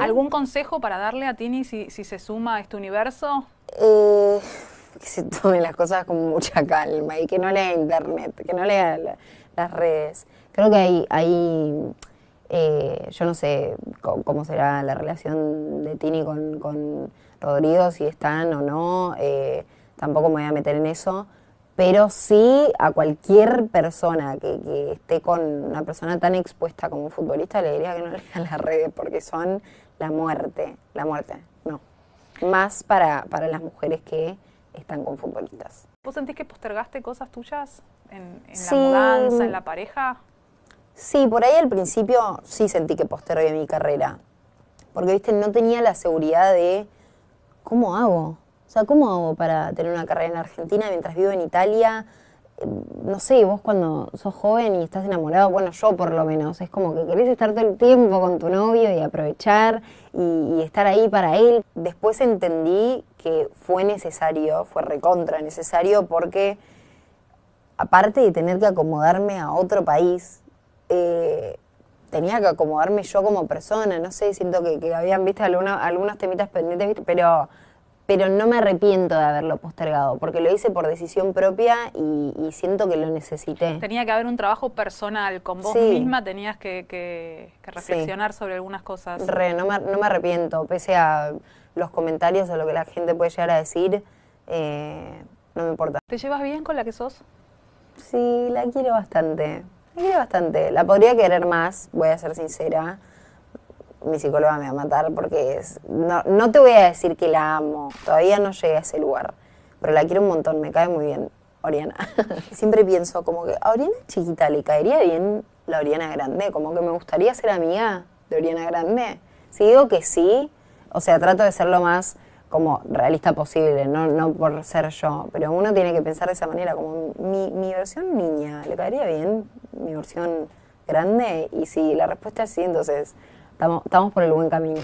¿Algún consejo para darle a Tini si, se suma a este universo? Eh, que se tomen las cosas con mucha calma y que no lea internet, que no lea las redes. Creo que hay, hay eh, yo no sé cómo, será la relación de Tini con, con Rodrigo, si están o no, eh, tampoco me voy a meter en eso pero sí a cualquier persona que, esté con una persona tan expuesta como futbolista le diría que no le en las redes porque son la muerte, la muerte, no. Más para, las mujeres que están con futbolistas. ¿Vos sentís que postergaste cosas tuyas en, la mudanza, en mm. la pareja? Sí, por ahí al principio sí sentí que postergué mi carrera, porque viste, no tenía la seguridad de cómo hago sea, ¿cómo hago para tener una carrera en Argentina mientras vivo en Italia? Eh, no sé, vos cuando sos joven y estás enamorado, bueno, yo por lo menos, es como que querés estar todo el tiempo con tu novio y aprovechar y, estar ahí para él. Después entendí que fue necesario, fue recontra necesario porque aparte de tener que acomodarme a otro país, eh, tenía que acomodarme yo como persona, no sé, siento que, habían visto algunos algunas temitas pendientes, pero pero no me arrepiento de haberlo postergado, porque lo hice por decisión propia y, siento que lo necesité. Tenía que haber un trabajo personal, con vos misma tenías que, reflexionar sobre algunas cosas. Re, no me, arrepiento, pese a los comentarios o lo que la gente puede llegar a decir, eh, no me importa. ¿Te llevas bien con la que sos? Sí, la quiero bastante, la quiero bastante. La podría querer más, voy a ser sincera mi psicóloga me va a matar porque es, no, no te voy a decir que la amo, todavía no llegué a ese lugar, pero la quiero un montón, me cae muy bien Oriana. Siempre pienso como que a ah, Oriana chiquita le caería bien la Oriana grande, como que me gustaría ser amiga de Oriana grande. Si digo que sí, o sea, trato de ser lo más como realista posible, no, no por ser yo, pero uno tiene que pensar de esa manera, como mi, mi versión niña, ¿le caería bien mi versión grande? Y si la respuesta es sí, entonces estamos, estamos por el buen camino.